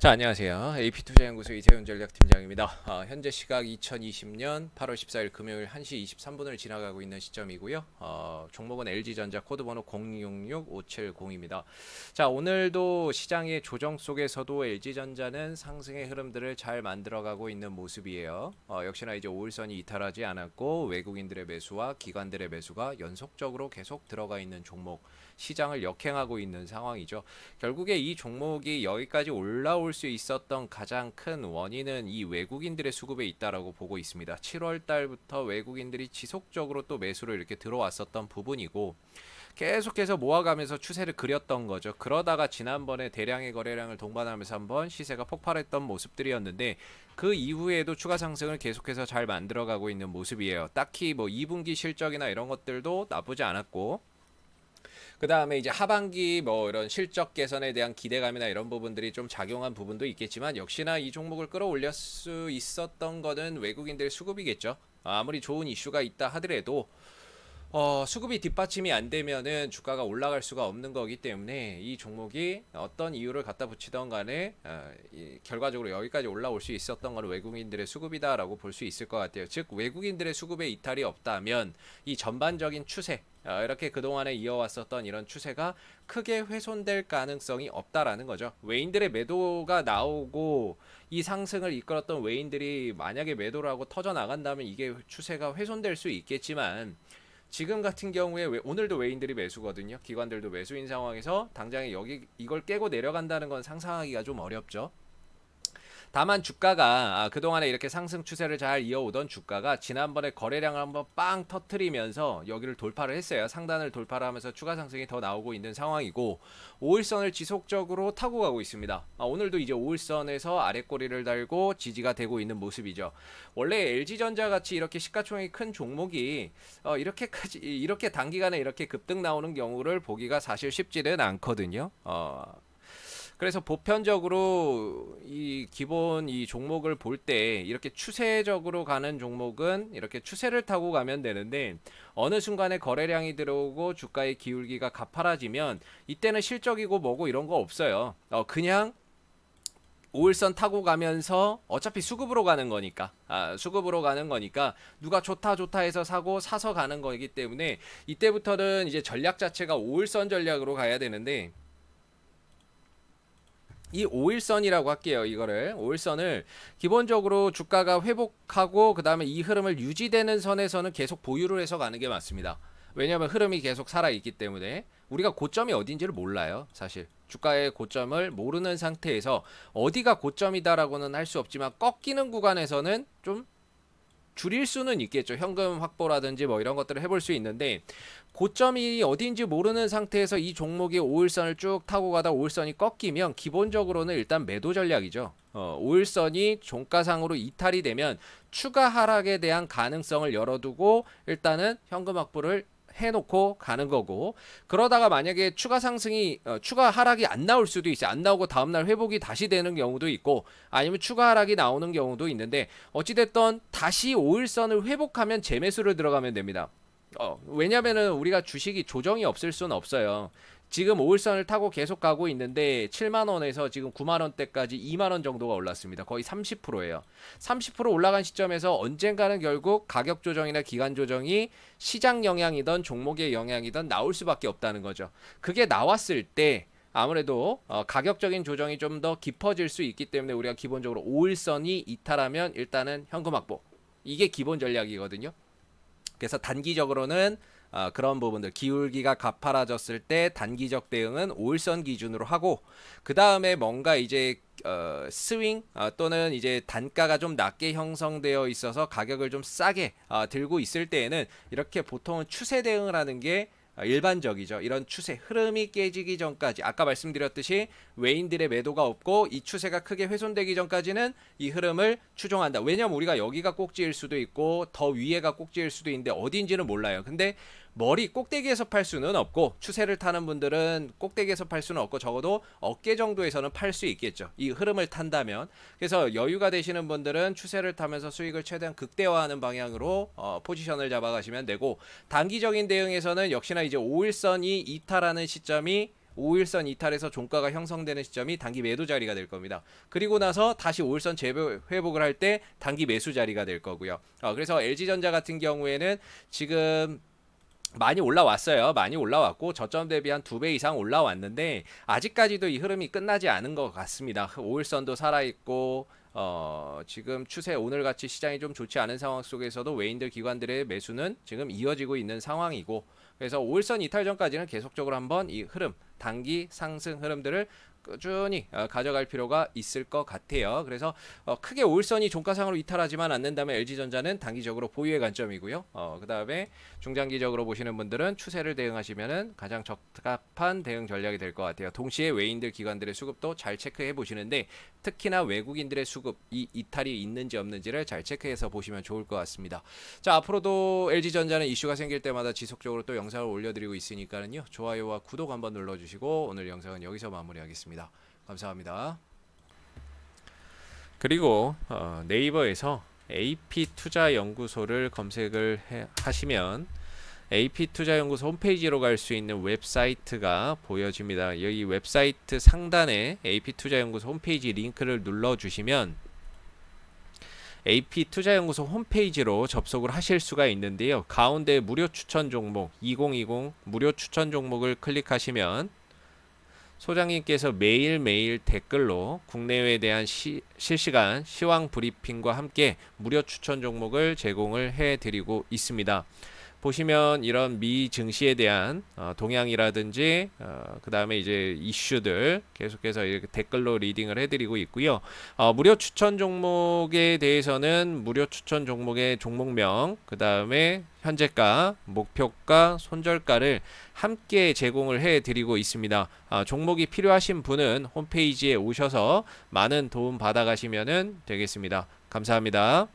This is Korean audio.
자 안녕하세요. AP투자연구소 이태훈 전략팀장입니다. 어, 현재 시각 2020년 8월 14일 금요일 1시 23분을 지나가고 있는 시점이고요. 어, 종목은 LG전자 코드번호 066570입니다. 자 오늘도 시장의 조정 속에서도 LG전자는 상승의 흐름들을 잘 만들어가고 있는 모습이에요. 어, 역시나 이제 5일선이 이탈하지 않았고 외국인들의 매수와 기관들의 매수가 연속적으로 계속 들어가 있는 종목 시장을 역행하고 있는 상황이죠. 결국에 이 종목이 여기까지 올라올 올라올 수 있었던 가장 큰 원인은 이 외국인들의 수급에 있다라고 보고 있습니다. 7월 달부터 외국인들이 지속적으로 또 매수를 이렇게 들어왔었던 부분이고 계속해서 모아가면서 추세를 그렸던 거죠. 그러다가 지난번에 대량의 거래량을 동반하면서 한번 시세가 폭발했던 모습들이었는데 그 이후에도 추가 상승을 계속해서 잘 만들어가고 있는 모습이에요. 딱히 뭐 2분기 실적이나 이런 것들도 나쁘지 않았고 그 다음에 이제 하반기 뭐 이런 실적 개선에 대한 기대감이나 이런 부분들이 좀 작용한 부분도 있겠지만 역시나 이 종목을 끌어올릴 수 있었던 거는 외국인들 수급이겠죠. 아무리 좋은 이슈가 있다 하더라도 어, 수급이 뒷받침이 안 되면은 주가가 올라갈 수가 없는 거기 때문에 이 종목이 어떤 이유를 갖다 붙이던 간에 어, 이, 결과적으로 여기까지 올라올 수 있었던 건 외국인들의 수급이다라고 볼 수 있을 것 같아요. 즉 외국인들의 수급에 이탈이 없다면 이 전반적인 추세 어, 이렇게 그동안에 이어왔었던 이런 추세가 크게 훼손될 가능성이 없다라는 거죠. 외인들의 매도가 나오고 이 상승을 이끌었던 외인들이 만약에 매도를 하고 터져나간다면 이게 추세가 훼손될 수 있겠지만 지금 같은 경우에 오늘도 외인들이 매수거든요. 기관들도 매수인 상황에서 당장에 여기 이걸 깨고 내려간다는 건 상상하기가 좀 어렵죠. 다만 주가가 아, 그동안에 이렇게 상승 추세를 잘 이어오던 주가가 지난번에 거래량을 한번 빵 터트리면서 여기를 돌파를 했어요. 상단을 돌파를 하면서 추가 상승이 더 나오고 있는 상황이고 5일선을 지속적으로 타고 가고 있습니다. 아, 오늘도 이제 5일선에서 아래꼬리를 달고 지지가 되고 있는 모습이죠. 원래 LG전자 같이 이렇게 시가총액이 큰 종목이 어, 이렇게까지 이렇게 단기간에 이렇게 급등 나오는 경우를 보기가 사실 쉽지는 않거든요. 어, 그래서 보편적으로 이 기본 이 종목을 볼 때 이렇게 추세적으로 가는 종목은 이렇게 추세를 타고 가면 되는데 어느 순간에 거래량이 들어오고 주가의 기울기가 가파라지면 이때는 실적이고 뭐고 이런 거 없어요. 어 그냥 오일선 타고 가면서 어차피 수급으로 가는 거니까 아, 수급으로 가는 거니까 누가 좋다 좋다 해서 사고 사서 가는 거기 이 때문에 이때부터는 이제 전략 자체가 오일선 전략으로 가야 되는데 이 5일선이라고 할게요. 이거를 5일선을 기본적으로 주가가 회복하고 그 다음에 이 흐름을 유지되는 선에서는 계속 보유를 해서 가는 게 맞습니다. 왜냐하면 흐름이 계속 살아있기 때문에 우리가 고점이 어딘지를 몰라요. 사실 주가의 고점을 모르는 상태에서 어디가 고점이다라고는 할 수 없지만 꺾이는 구간에서는 좀 줄일 수는 있겠죠. 현금 확보라든지 뭐 이런 것들을 해볼 수 있는데 고점이 어디인지 모르는 상태에서 이 종목이 5일선을 쭉 타고 가다 5일선이 꺾이면 기본적으로는 일단 매도 전략이죠. 어, 5일선이 종가상으로 이탈이 되면 추가 하락에 대한 가능성을 열어두고 일단은 현금 확보를 해놓고 가는 거고 그러다가 만약에 추가 상승이 어, 추가 하락이 안 나올 수도 있어요 안 나오고 다음날 회복이 다시 되는 경우도 있고 아니면 추가 하락이 나오는 경우도 있는데 어찌됐던 다시 5일선을 회복하면 재매수를 들어가면 됩니다 어, 왜냐면은 우리가 주식이 조정이 없을 수는 없어요 지금 5일선을 타고 계속 가고 있는데 7만원에서 지금 9만원대까지 2만원 정도가 올랐습니다. 거의 30%예요. 30% 올라간 시점에서 언젠가는 결국 가격 조정이나 기간 조정이 시장 영향이던 종목의 영향이던 나올 수밖에 없다는 거죠. 그게 나왔을 때 아무래도 어, 가격적인 조정이 좀 더 깊어질 수 있기 때문에 우리가 기본적으로 5일선이 이탈하면 일단은 현금 확보. 이게 기본 전략이거든요. 그래서 단기적으로는 어, 그런 부분들 기울기가 가파라졌을 때 단기적 대응은 오일선 기준으로 하고 그 다음에 뭔가 이제 어, 스윙 어, 또는 이제 단가가 좀 낮게 형성되어 있어서 가격을 좀 싸게 어, 들고 있을 때에는 이렇게 보통은 추세 대응을 하는 게 어, 일반적이죠. 이런 추세 흐름이 깨지기 전까지 아까 말씀드렸듯이 외인들의 매도가 없고 이 추세가 크게 훼손되기 전까지는 이 흐름을 추종한다. 왜냐면 우리가 여기가 꼭지일 수도 있고 더 위에가 꼭지일 수도 있는데 어딘지는 몰라요. 근데 머리 꼭대기에서 팔 수는 없고 추세를 타는 분들은 꼭대기에서 팔 수는 없고 적어도 어깨 정도에서는 팔 수 있겠죠. 이 흐름을 탄다면 그래서 여유가 되시는 분들은 추세를 타면서 수익을 최대한 극대화하는 방향으로 어, 포지션을 잡아가시면 되고 단기적인 대응에서는 역시나 이제 5일선이 이탈하는 시점이 5일선 이탈에서 종가가 형성되는 시점이 단기 매도 자리가 될 겁니다. 그리고 나서 다시 5일선 재회복을 할 때 단기 매수 자리가 될 거고요. 어, 그래서 LG전자 같은 경우에는 지금 많이 올라왔어요. 많이 올라왔고 저점 대비 한두 배 이상 올라왔는데 아직까지도 이 흐름이 끝나지 않은 것 같습니다. 오일선도 살아있고 어, 지금 추세 오늘 같이 시장이 좀 좋지 않은 상황 속에서도 외인들 기관들의 매수는 지금 이어지고 있는 상황이고 그래서 오일선 이탈 전까지는 계속적으로 한번 이 흐름 단기 상승 흐름들을 꾸준히 어, 가져갈 필요가 있을 것 같아요. 그래서 어, 크게 올선이 종가상으로 이탈하지만 않는다면 LG전자는 단기적으로 보유의 관점이고요. 어, 그 다음에 중장기적으로 보시는 분들은 추세를 대응하시면 가장 적합한 대응 전략이 될 것 같아요. 동시에 외인들 기관들의 수급도 잘 체크해 보시는데 특히나 외국인들의 수급 이 이탈이 있는지 없는지를 잘 체크해서 보시면 좋을 것 같습니다. 자 앞으로도 LG전자는 이슈가 생길 때마다 지속적으로 또 영상을 올려드리고 있으니까요. 좋아요와 구독 한번 눌러주시고 오늘 영상은 여기서 마무리하겠습니다. 하겠습니다. 감사합니다. 그리고 어, 네이버에서 AP투자연구소를 검색을 해, 하시면 AP투자연구소 홈페이지로 갈 수 있는 웹사이트가 보여집니다. 여기 웹사이트 상단에 AP투자연구소 홈페이지 링크를 눌러주시면 AP투자연구소 홈페이지로 접속을 하실 수가 있는데요. 가운데 무료 추천 종목 2020 무료 추천 종목을 클릭하시면 소장님께서 매일매일 댓글로 국내외에 대한 시, 실시간 시황 브리핑과 함께 무료 추천 종목을 제공을 해드리고 있습니다. 보시면 이런 미 증시에 대한 어, 동향이라든지 어, 그 다음에 이제 이슈들 계속해서 이렇게 댓글로 리딩을 해드리고 있고요. 어, 무료 추천 종목에 대해서는 무료 추천 종목의 종목명 그 다음에 현재가, 목표가, 손절가를 함께 제공을 해드리고 있습니다. 아, 종목이 필요하신 분은 홈페이지에 오셔서 많은 도움 받아가시면 되겠습니다. 감사합니다.